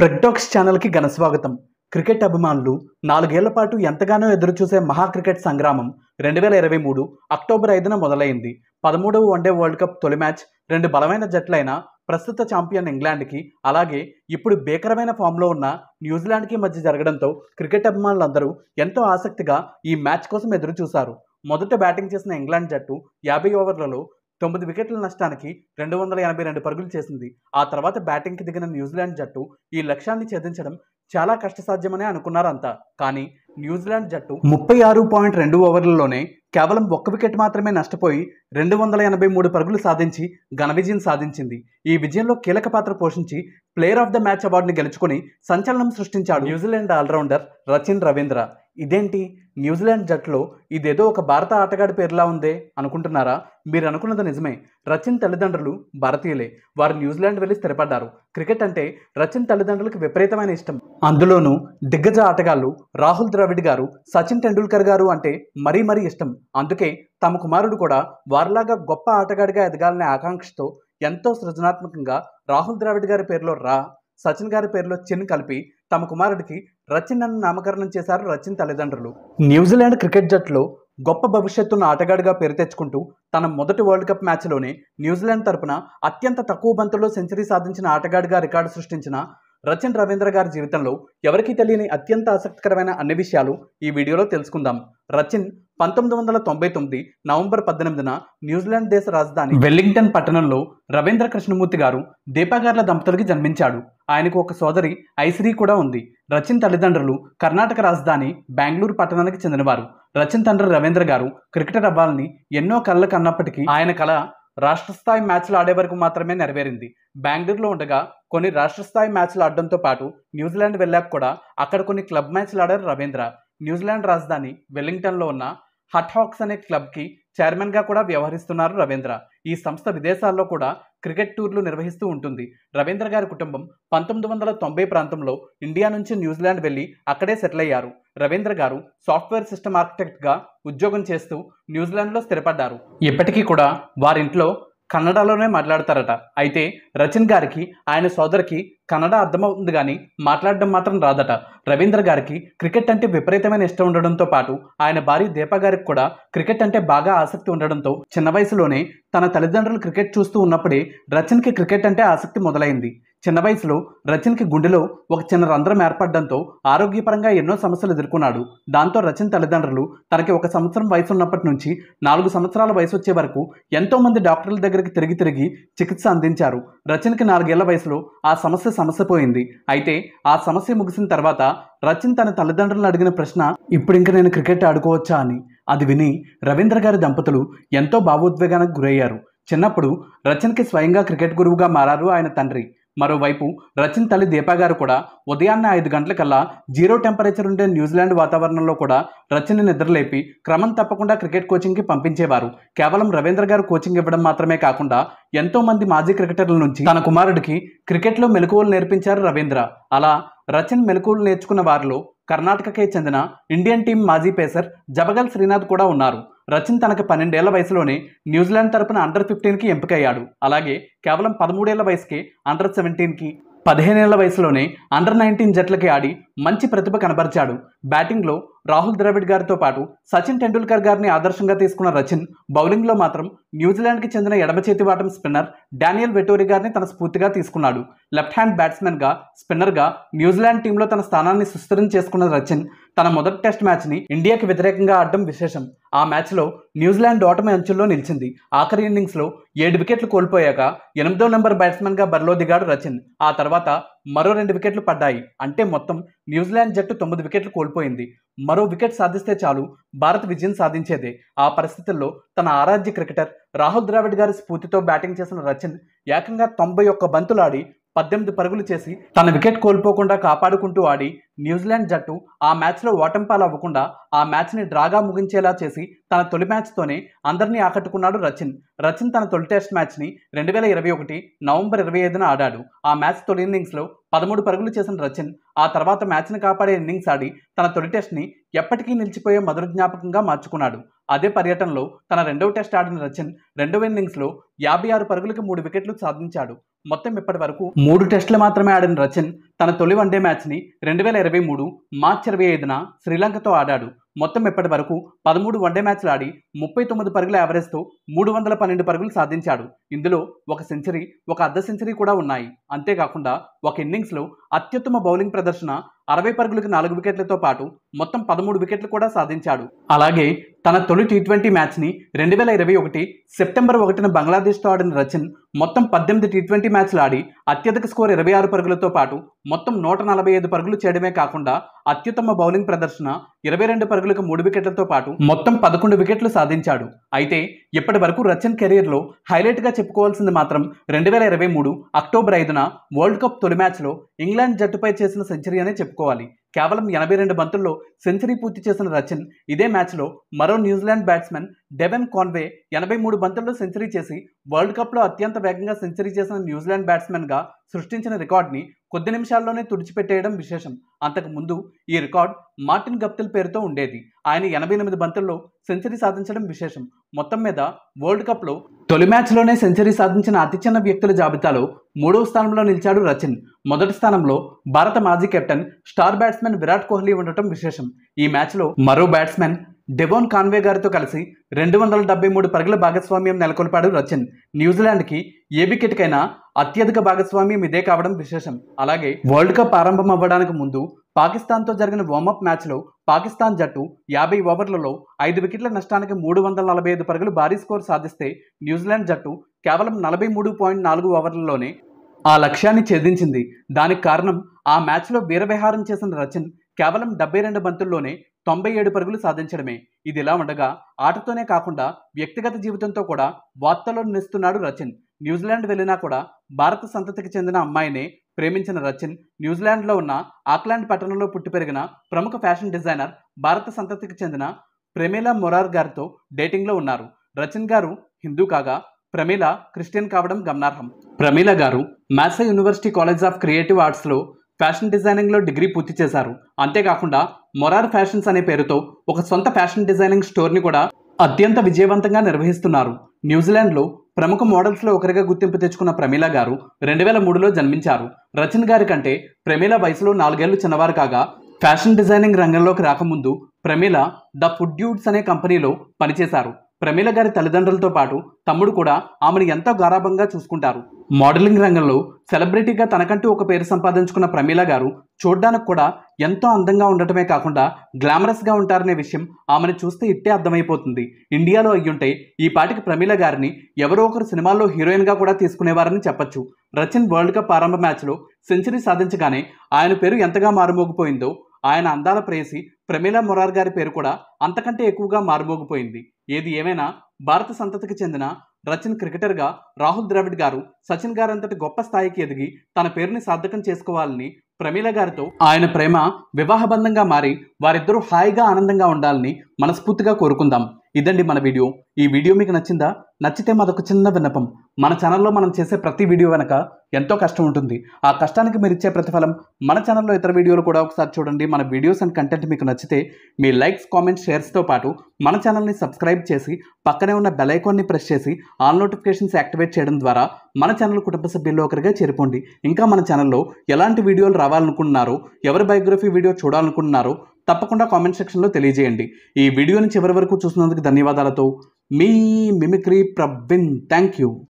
ప్రెగ్డాక్స్ ఛానల్కి ఘన స్వాగతం క్రికెట్ అభిమానులు నాలుగేళ్ల పాటు ఎంతగానో ఎదురుచూసే మహా క్రికెట్ సంగ్రామం రెండు వేల ఇరవై మూడు అక్టోబర్ ఐదున మొదలైంది పదమూడవ వన్డే వరల్డ్ కప్ తొలి మ్యాచ్ రెండు బలమైన జట్లైన ప్రస్తుత ఛాంపియన్ ఇంగ్లాండ్కి అలాగే ఇప్పుడు భీకరమైన ఫామ్లో ఉన్న న్యూజిలాండ్కి మధ్య జరగడంతో క్రికెట్ అభిమానులందరూ ఎంతో ఆసక్తిగా ఈ మ్యాచ్ కోసం ఎదురుచూశారు మొదట బ్యాటింగ్ చేసిన ఇంగ్లాండ్ జట్టు యాభై ఓవర్లలో తొమ్మిది వికెట్ల నష్టానికి రెండు వందల ఎనభై రెండు పరుగులు చేసింది ఆ తర్వాత బ్యాటింగ్కి దిగిన న్యూజిలాండ్ జట్టు ఈ లక్ష్యాన్ని ఛేదించడం చాలా కష్టసాధ్యమనే అనుకున్నారంతా కానీ న్యూజిలాండ్ జట్టు ముప్పై ఆరు పాయింట్ రెండు ఓవర్లలోనే కేవలం ఒక్క వికెట్ మాత్రమే నష్టపోయి రెండు వందల ఎనభై మూడు పరుగులు సాధించి ఘన విజయం సాధించింది ఈ విజయంలో కీలక పాత్ర పోషించి ప్లేయర్ ఆఫ్ ద మ్యాచ్ అవార్డును గెలుచుకుని సంచలనం సృష్టించాడు న్యూజిలాండ్ ఆల్రౌండర్ రచిన్ రవీంద్ర ఇదేంటి న్యూజిలాండ్ జట్లో ఇదేదో ఒక భారత ఆటగాడి పేరులా ఉందే అనుకుంటున్నారా మీరు అనుకున్నది నిజమే రచిన్ తల్లిదండ్రులు భారతీయులే వారు న్యూజిలాండ్ వెళ్ళి స్థిరపడ్డారు క్రికెట్ అంటే రచిన్ తల్లిదండ్రులకు విపరీతమైన ఇష్టం అందులోనూ దిగ్గజ ఆటగాళ్ళు రాహుల్ ద్రావిడ్ గారు సచిన్ టెండూల్కర్ గారు అంటే మరీ మరీ ఇష్టం అందుకే తమ కుమారుడు కూడా వారిలాగా గొప్ప ఆటగాడిగా ఎదగాలనే ఆకాంక్షతో ఎంతో సృజనాత్మకంగా రాహుల్ ద్రావిడ్ గారి పేరులో రా సచిన్ గారి పేరులో చిన్ కలిపి తమ కుమారుడికి రచిన్ నామకరణం చేశారు రచిన్ తల్లిదండ్రులు న్యూజిలాండ్ క్రికెట్ జట్టులో గొప్ప భవిష్యత్తున్న ఆటగాడిగా పేరు తెచ్చుకుంటూ తన మొదటి వరల్డ్ కప్ మ్యాచ్లోనే న్యూజిలాండ్ తరపున అత్యంత తక్కువ బంతుల్లో సెంచరీ సాధించిన ఆటగాడిగా రికార్డు సృష్టించిన రచన్ రవీంద్ర గారి జీవితంలో ఎవరికీ తెలియని అత్యంత ఆసక్తికరమైన అన్ని విషయాలు ఈ వీడియోలో తెలుసుకుందాం రచిన్ పంతొమ్మిది వందల తొంభై తొమ్మిది నవంబర్ పద్దెనిమిదిన న్యూజిలాండ్ దేశ రాజధాని వెల్లింగ్టన్ పట్టణంలో రవీంద్ర కృష్ణమూర్తి గారు దీపాగార్ల దంపతులకి జన్మించాడు ఆయనకు ఒక సోదరి ఐశ్రీ కూడా ఉంది రచిన్ తల్లిదండ్రులు కర్ణాటక రాజధాని బెంగళూరు పట్టణానికి చెందినవారు రచిన్ తండ్రి రవీంద్ర గారు క్రికెటర్ అవ్వాలని ఎన్నో కళలు కన్నప్పటికీ ఆయన కళ రాష్ట్ర స్థాయి మ్యాచ్లు ఆడే వరకు మాత్రమే నెరవేరింది బెంగళూరులో ఉండగా కొన్ని రాష్ట్ర స్థాయి మ్యాచ్లు ఆడడంతో పాటు న్యూజిలాండ్ వెళ్ళాక కూడా అక్కడ కొన్ని క్లబ్ మ్యాచ్లు ఆడారు రవీంద్ర న్యూజిలాండ్ రాజధాని వెల్లింగ్టన్లో ఉన్న హట్ హాక్స్ అనే క్లబ్కి చైర్మన్గా కూడా వ్యవహరిస్తున్నారు రవీంద్ర ఈ సంస్థ విదేశాల్లో కూడా క్రికెట్ టూర్లు నిర్వహిస్తూ ఉంటుంది రవీంద్ర గారి కుటుంబం పంతొమ్మిది వందల తొంభై ప్రాంతంలో ఇండియా నుంచి న్యూజిలాండ్ వెళ్ళి అక్కడే సెటిల్ అయ్యారు రవీంద్ర గారు సాఫ్ట్వేర్ సిస్టమ్ ఆర్కిటెక్ట్గా ఉద్యోగం చేస్తూ న్యూజిలాండ్లో స్థిరపడ్డారు ఇప్పటికీ కూడా వారింట్లో కన్నడలోనే మాట్లాడతారట అయితే రచన్ గారికి ఆయన సోదరికి కన్నడ అర్థమవుతుంది కానీ మాట్లాడడం మాత్రం రాదట రవీంద్ర గారికి క్రికెట్ అంటే విపరీతమైన ఇష్టం ఉండడంతో పాటు ఆయన భార్య దీపా గారికి కూడా క్రికెట్ అంటే బాగా ఆసక్తి ఉండడంతో చిన్న వయసులోనే తన తల్లిదండ్రులు క్రికెట్ చూస్తూ ఉన్నప్పుడే రచన్కి క్రికెట్ అంటే ఆసక్తి మొదలైంది చిన్న వయసులో రచనకి గుండెలో ఒక చిన్న రంధ్రం ఏర్పడడంతో ఆరోగ్యపరంగా ఎన్నో సమస్యలు ఎదుర్కొన్నాడు దాంతో రచన్ తల్లిదండ్రులు తనకి ఒక సంవత్సరం వయసు ఉన్నప్పటి నుంచి నాలుగు సంవత్సరాల వయసు వచ్చే వరకు ఎంతోమంది డాక్టర్ల దగ్గరికి తిరిగి తిరిగి చికిత్స అందించారు రచన్కి నాలుగేళ్ల వయసులో ఆ సమస్య సమస్య పోయింది అయితే ఆ సమస్య ముగిసిన తర్వాత రచన్ తన తల్లిదండ్రులను అడిగిన ప్రశ్న ఇప్పుడు ఇంకా నేను క్రికెట్ ఆడుకోవచ్చా అని అది విని రవీంద్ర గారి దంపతులు ఎంతో భావోద్వేగానికి గురయ్యారు చిన్నప్పుడు రచన్కి స్వయంగా క్రికెట్ గురువుగా మారారు ఆయన తండ్రి మరోవైపు రచిన్ తల్లి దీపా గారు కూడా ఉదయాన్నే ఐదు గంటలకల్లా జీరో టెంపరేచర్ ఉండే న్యూజిలాండ్ వాతావరణంలో కూడా రచిని నిద్రలేపి క్రమం తప్పకుండా క్రికెట్ కోచింగ్కి పంపించేవారు కేవలం రవీంద్ర గారు కోచింగ్ ఇవ్వడం మాత్రమే కాకుండా ఎంతోమంది మాజీ క్రికెటర్ల నుంచి తన కుమారుడికి క్రికెట్లో మెలకువలు నేర్పించారు రవీంద్ర అలా రచిన్ మెలకువలు నేర్చుకున్న వారిలో కర్ణాటకకే చెందిన ఇండియన్ టీం మాజీ పేసర్ జబగల్ శ్రీనాథ్ కూడా ఉన్నారు రచిన్ తనకు పన్నెండేళ్ల వయసులోనే న్యూజిలాండ్ తరపున అండర్ ఫిఫ్టీన్కి ఎంపికయ్యాడు అలాగే కేవలం పదమూడేళ్ల వయసుకే అండర్ సెవెంటీన్కి పదిహేనేళ్ల వయసులోనే అండర్ నైన్టీన్ జట్లకి ఆడి మంచి ప్రతిభ కనబరిచాడు బ్యాటింగ్లో రాహుల్ ద్రావిడ్ గారితో పాటు సచిన్ టెండూల్కర్ గారిని ఆదర్శంగా తీసుకున్న రచిన్ బౌలింగ్లో మాత్రం న్యూజిలాండ్కి చెందిన ఎడమ చేతివాటం స్పిన్నర్ డానియల్ వెటోరి గారిని తన స్ఫూర్తిగా తీసుకున్నాడు లెఫ్ట్ హ్యాండ్ బ్యాట్స్మెన్గా స్పిన్నర్గా న్యూజిలాండ్ టీంలో తన స్థానాన్ని సుస్థిరం చేసుకున్న రచిన్ తన మొదటి టెస్ట్ మ్యాచ్ని ఇండియాకి వ్యతిరేకంగా ఆడడం విశేషం ఆ మ్యాచ్లో న్యూజిలాండ్ ఓటమి అంచుల్లో నిలిచింది ఆఖరి ఇన్నింగ్స్లో ఏడు వికెట్లు కోల్పోయాక ఎనిమిదో నెంబర్ బ్యాట్స్మెన్గా బరిలో దిగాడు రచిన్ ఆ తర్వాత మరో రెండు వికెట్లు పడ్డాయి అంటే మొత్తం న్యూజిలాండ్ జట్టు తొమ్మిది వికెట్లు కోల్పోయింది మరో వికెట్ సాధిస్తే చాలు భారత్ విజయం సాధించేదే ఆ పరిస్థితుల్లో తన ఆరాధ్య క్రికెటర్ రాహుల్ ద్రావిడ్ గారి స్ఫూర్తితో బ్యాటింగ్ చేసిన రచన్ ఏకంగా తొంభై ఒక్క బంతులాడి పద్దెనిమిది పరుగులు చేసి తన వికెట్ కోల్పోకుండా కాపాడుకుంటూ ఆడి న్యూజిలాండ్ జట్టు ఆ మ్యాచ్లో అవ్వకుండా ఆ మ్యాచ్ని డ్రాగా ముగించేలా చేసి తన తొలి మ్యాచ్తోనే అందరినీ ఆకట్టుకున్నాడు రచిన్ రచిన్ తన తొలి టెస్ట్ మ్యాచ్ని రెండు వేల ఇరవై ఒకటి నవంబర్ ఇరవై ఐదున ఆడాడు ఆ మ్యాచ్ తొలి ఇన్నింగ్స్లో పదమూడు పరుగులు చేసిన రచిన్ ఆ తర్వాత మ్యాచ్ని కాపాడే ఇన్నింగ్స్ ఆడి తన తొలి టెస్ట్ని ఎప్పటికీ నిలిచిపోయే మధుర జ్ఞాపకంగా మార్చుకున్నాడు అదే పర్యటనలో తన రెండవ టెస్ట్ ఆడిన రచన్ రెండవ ఇన్నింగ్స్లో యాభై ఆరు పరుగులకు మూడు వికెట్లు సాధించాడు మొత్తం ఇప్పటి వరకు మూడు టెస్టులు మాత్రమే ఆడిన రచిన్ తన తొలి వన్డే మ్యాచ్ని రెండు వేల ఇరవై మూడు మార్చ్ ఇరవై ఐదున శ్రీలంకతో ఆడాడు మొత్తం ఇప్పటి వరకు పదమూడు వన్డే మ్యాచ్లు ఆడి ముప్పై తొమ్మిది పరుగుల యావరేజ్తో మూడు వందల పన్నెండు పరుగులు సాధించాడు ఇందులో ఒక సెంచరీ ఒక అర్ధ సెంచరీ కూడా ఉన్నాయి అంతేకాకుండా ఒక ఇన్నింగ్స్లో అత్యుత్తమ బౌలింగ్ ప్రదర్శన అరవై పరుగులకు నాలుగు వికెట్లతో పాటు మొత్తం పదమూడు వికెట్లు కూడా సాధించాడు అలాగే తన తొలి టీ ట్వంటీ మ్యాచ్ని రెండు వేల ఇరవై ఒకటి సెప్టెంబర్ ఒకటిన బంగ్లాదేశ్తో ఆడిన రచన్ మొత్తం పద్దెనిమిది టీ ట్వంటీ మ్యాచ్లు ఆడి అత్యధిక స్కోర్ ఇరవై ఆరు పరుగులతో పాటు మొత్తం నూట నలభై ఐదు పరుగులు చేయడమే కాకుండా అత్యుత్తమ బౌలింగ్ ప్రదర్శన ఇరవై రెండు పరుగులకు మూడు వికెట్లతో పాటు మొత్తం పదకొండు వికెట్లు సాధించాడు అయితే ఇప్పటి వరకు రచన్ కెరీర్లో హైలైట్గా చెప్పుకోవాల్సింది మాత్రం రెండు వేల ఇరవై మూడు అక్టోబర్ ఐదున వరల్డ్ కప్ తొలి మ్యాచ్లో ఇంగ్లాండ్ జట్టుపై చేసిన సెంచరీ అనే చెప్పుకోవాలి కేవలం ఎనభై రెండు బంతుల్లో సెంచరీ పూర్తి చేసిన రచన్ ఇదే మ్యాచ్లో మరో న్యూజిలాండ్ బ్యాట్స్మెన్ డెబెన్ కాన్వే ఎనభై మూడు బంతుల్లో సెంచరీ చేసి వరల్డ్ కప్లో అత్యంత వేగంగా సెంచరీ చేసిన న్యూజిలాండ్ బ్యాట్స్మెన్గా సృష్టించిన రికార్డ్ని కొద్ది నిమిషాల్లోనే తుడిచిపెట్టేయడం విశేషం అంతకు ముందు ఈ రికార్డ్ మార్టిన్ గప్తిల్ పేరుతో ఉండేది ఆయన ఎనభై ఎనిమిది బంతుల్లో సెంచరీ సాధించడం విశేషం మొత్తం మీద వరల్డ్ కప్లో తొలి మ్యాచ్లోనే సెంచరీ సాధించిన అతి చిన్న వ్యక్తుల జాబితాలో మూడవ స్థానంలో నిలిచాడు రచిన్ మొదటి స్థానంలో భారత మాజీ captain star batsmen Virat Kohli ఉండటం విశేషం ఈ మ్యాచ్లో మరో బ్యాట్స్మెన్ డెబోన్ కాన్వే గారితో కలిసి రెండు వందల డెబ్బై మూడు పరుగుల భాగస్వామ్యం నెలకొల్పాడు రచన్ న్యూజిలాండ్కి ఏ వికెట్కైనా అత్యధిక భాగస్వామ్యం ఇదే కావడం విశేషం అలాగే వరల్డ్ కప్ ప్రారంభం అవ్వడానికి ముందు పాకిస్తాన్తో జరిగిన వార్మప్ మ్యాచ్లో పాకిస్తాన్ జట్టు యాభై ఓవర్లలో ఐదు వికెట్ల నష్టానికి మూడు వందల నలభై ఐదు పరుగులు భారీ స్కోర్ సాధిస్తే న్యూజిలాండ్ జట్టు కేవలం నలభై మూడు పాయింట్ నాలుగు ఓవర్లలోనే ఆ లక్ష్యాన్ని ఛేదించింది దానికి కారణం ఆ మ్యాచ్లో వీరవిహారం చేసిన రచన్ కేవలం డెబ్బై రెండు బంతుల్లోనే తొంభై ఏడు పరుగులు సాధించడమే ఇది ఇలా ఉండగా ఆటతోనే కాకుండా వ్యక్తిగత జీవితంతో కూడా వార్తల్లో నిలుస్తున్నాడు రచిన్ న్యూజిలాండ్ వెళ్ళినా కూడా భారత సంతతికి చెందిన అమ్మాయిని ప్రేమించిన రచిన్ న్యూజిలాండ్లో ఉన్న ఆక్లాండ్ పట్టణంలో పుట్టి పెరిగిన ప్రముఖ ఫ్యాషన్ డిజైనర్ భారత సంతతికి చెందిన ప్రమీల మొరార్ గారితో డేటింగ్లో ఉన్నారు రచిన్ గారు హిందూ కాగా ప్రమీల క్రిస్టియన్ కావడం గమనార్హం ప్రమీల గారు మ్యాస యూనివర్సిటీ కాలేజ్ ఆఫ్ క్రియేటివ్ ఆర్ట్స్లో ఫ్యాషన్ డిజైనింగ్లో డిగ్రీ పూర్తి చేశారు అంతేకాకుండా మొరార్ ఫ్యాషన్స్ అనే పేరుతో ఒక సొంత ఫ్యాషన్ డిజైనింగ్ స్టోర్ని కూడా అత్యంత విజయవంతంగా నిర్వహిస్తున్నారు న్యూజిలాండ్లో ప్రముఖ మోడల్స్లో ఒకరిగా గుర్తింపు తెచ్చుకున్న ప్రమీల గారు రెండు వేల మూడులో జన్మించారు రచన్ గారి కంటే ప్రమీల వయసులో నాలుగేళ్లు చిన్నవారు కాగా ఫ్యాషన్ డిజైనింగ్ రంగంలోకి రాకముందు ప్రమీల ద ఫుడ్ డ్యూడ్స్ అనే కంపెనీలో పనిచేశారు ప్రమీల గారి తల్లిదండ్రులతో పాటు తమ్ముడు కూడా ఆమెను ఎంతో గారాభంగా చూసుకుంటారు మోడలింగ్ రంగంలో సెలబ్రిటీగా తనకంటూ ఒక పేరు సంపాదించుకున్న ప్రమీల గారు చూడ్డానికి కూడా ఎంతో అందంగా ఉండటమే కాకుండా గ్లామరస్గా ఉంటారనే విషయం ఆమెను చూస్తే ఇట్టే అర్థమైపోతుంది ఇండియాలో అయ్యుంటే ఈ పాటికి ప్రమీల గారిని ఎవరో ఒకరు సినిమాల్లో హీరోయిన్గా కూడా తీసుకునేవారని చెప్పొచ్చు రచిన్ వరల్డ్ కప్ ప్రారంభ మ్యాచ్లో సెంచరీ సాధించగానే ఆయన పేరు ఎంతగా మారుమోగిపోయిందో ఆయన అందాల ప్రేసి ప్రమీలా మొరార్ గారి పేరు కూడా అంతకంటే ఎక్కువగా మారుమోగిపోయింది ఏది ఏమైనా భారత సంతతికి చెందిన క్రికెటర్ క్రికెటర్గా రాహుల్ ద్రావిడ్ గారు సచిన్ గారంతటి గొప్ప స్థాయికి ఎదిగి తన పేరుని సార్థకం చేసుకోవాలని ప్రమీల గారితో ఆయన ప్రేమ వివాహబంధంగా మారి వారిద్దరూ హాయిగా ఆనందంగా ఉండాలని మనస్ఫూర్తిగా కోరుకుందాం ఇదండి మన వీడియో ఈ వీడియో మీకు నచ్చిందా నచ్చితే మాదొక చిన్న విన్నపం మన ఛానల్లో మనం చేసే ప్రతి వీడియో వెనక ఎంతో కష్టం ఉంటుంది ఆ కష్టానికి మీరు ఇచ్చే ప్రతిఫలం మన ఛానల్లో ఇతర వీడియోలు కూడా ఒకసారి చూడండి మన వీడియోస్ అండ్ కంటెంట్ మీకు నచ్చితే మీ లైక్స్ కామెంట్స్ షేర్స్తో పాటు మన ఛానల్ని సబ్స్క్రైబ్ చేసి పక్కనే ఉన్న బెలైకాన్ని ప్రెస్ చేసి ఆల్ నోటిఫికేషన్స్ యాక్టివేట్ చేయడం ద్వారా మన ఛానల్ కుటుంబ సభ్యుల్లో ఒకరిగా చేరుకోండి ఇంకా మన ఛానల్లో ఎలాంటి వీడియోలు రావాలనుకుంటున్నారు ఎవరి బయోగ్రఫీ వీడియో చూడాలనుకుంటున్నారో తప్పకుండా కామెంట్ సెక్షన్లో తెలియజేయండి ఈ వీడియోని చివరి వరకు చూసినందుకు ధన్యవాదాలతో Me Mimicry Prabhin. Thank you.